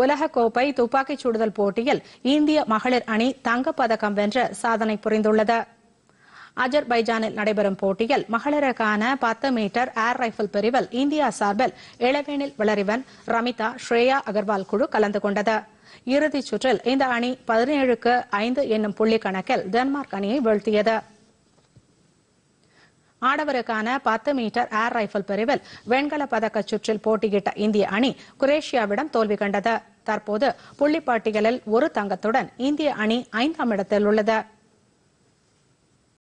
உலகக்கோப்பை துப்பாக்கிச் சுடுதல் போட்டியில் இந்திய மகளிர் அணி தங்கப்பதக்கம் வென்று சாதனை புரிந்துள்ளது அஜர்பைஜானில் நடைபெறும் போட்டியில் மகளிருக்கான பத்து மீட்டர் ஏர் ரைபிள் பிரிவில் இந்தியா சார்பில் இளவேனில் வளரிவன் ரமிதா ஸ்ரேயா அகர்வால் குழு கலந்து கொண்டது இறுதிச் சுற்றில் இந்த அணி பதினேழுக்கு ஐந்து என்னும் புள்ளி கணக்கில் டென்மார்க் அணியை வீழ்த்தியது ஆடவருக்கான பத்து மீட்டர் ஏர் ரைபிள் பிரிவில் வெண்கல பதக்க சுற்றில் போட்டியிட்ட இந்திய அணி குரேஷியாவிடம் தோல்வி கண்டது தற்போது புள்ளிப்பட்டியலில் ஒரு தங்கத்துடன் இந்திய அணி ஐந்தாம் இடத்தில் உள்ளது